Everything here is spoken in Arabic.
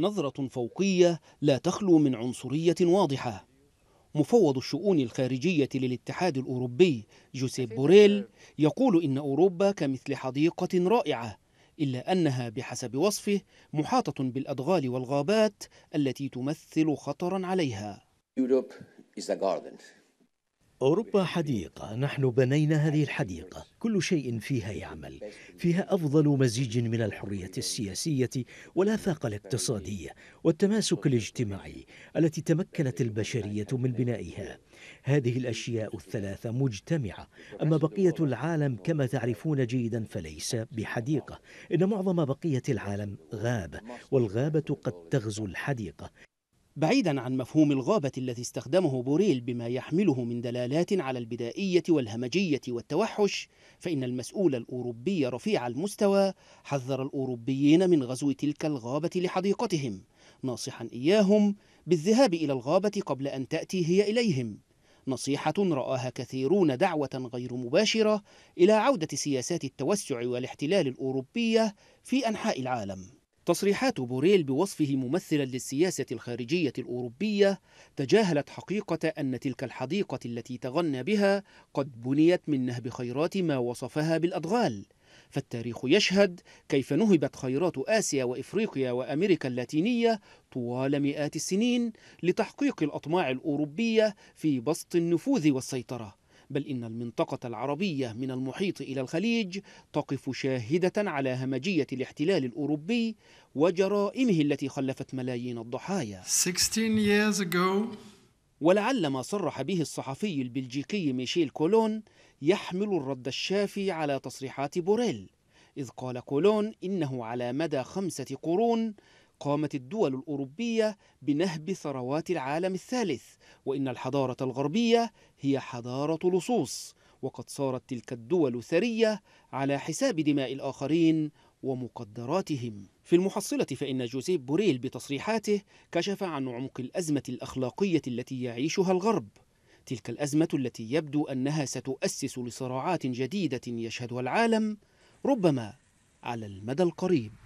نظرة فوقية لا تخلو من عنصرية واضحة مفوض الشؤون الخارجية للاتحاد الأوروبي جوسيب بوريل يقول إن أوروبا كمثل حديقة رائعة إلا أنها بحسب وصفه محاطة بالأدغال والغابات التي تمثل خطرا عليها Europe is a garden. أوروبا حديقة نحن بنينا هذه الحديقة كل شيء فيها يعمل فيها أفضل مزيج من الحرية السياسية والآفاق الاقتصادية والتماسك الاجتماعي التي تمكنت البشرية من بنائها هذه الأشياء الثلاثة مجتمعة أما بقية العالم كما تعرفون جيدا فليس بحديقة إن معظم بقية العالم غابة والغابة قد تغزو الحديقة بعيدا عن مفهوم الغابة الذي استخدمه بوريل بما يحمله من دلالات على البدائية والهمجية والتوحش فإن المسؤول الأوروبي رفيع المستوى حذر الأوروبيين من غزو تلك الغابة لحديقتهم ناصحا إياهم بالذهاب إلى الغابة قبل أن تأتي هي إليهم نصيحة رآها كثيرون دعوة غير مباشرة إلى عودة سياسات التوسع والاحتلال الأوروبية في أنحاء العالم تصريحات بوريل بوصفه ممثلا للسياسة الخارجية الأوروبية تجاهلت حقيقة أن تلك الحديقة التي تغنى بها قد بنيت من نهب خيرات ما وصفها بالأدغال فالتاريخ يشهد كيف نهبت خيرات آسيا وإفريقيا وأمريكا اللاتينية طوال مئات السنين لتحقيق الأطماع الأوروبية في بسط النفوذ والسيطرة بل إن المنطقة العربية من المحيط إلى الخليج تقف شاهدة على همجية الاحتلال الأوروبي وجرائمه التي خلفت ملايين الضحايا 16 years ago. ولعل ما صرح به الصحفي البلجيكي ميشيل كولون يحمل الرد الشافي على تصريحات بوريل إذ قال كولون إنه على مدى خمسة قرون قامت الدول الأوروبية بنهب ثروات العالم الثالث وإن الحضارة الغربية هي حضارة لصوص وقد صارت تلك الدول ثرية على حساب دماء الآخرين ومقدراتهم في المحصلة فإن جوزيف بوريل بتصريحاته كشف عن عمق الأزمة الأخلاقية التي يعيشها الغرب تلك الأزمة التي يبدو أنها ستؤسس لصراعات جديدة يشهدها العالم ربما على المدى القريب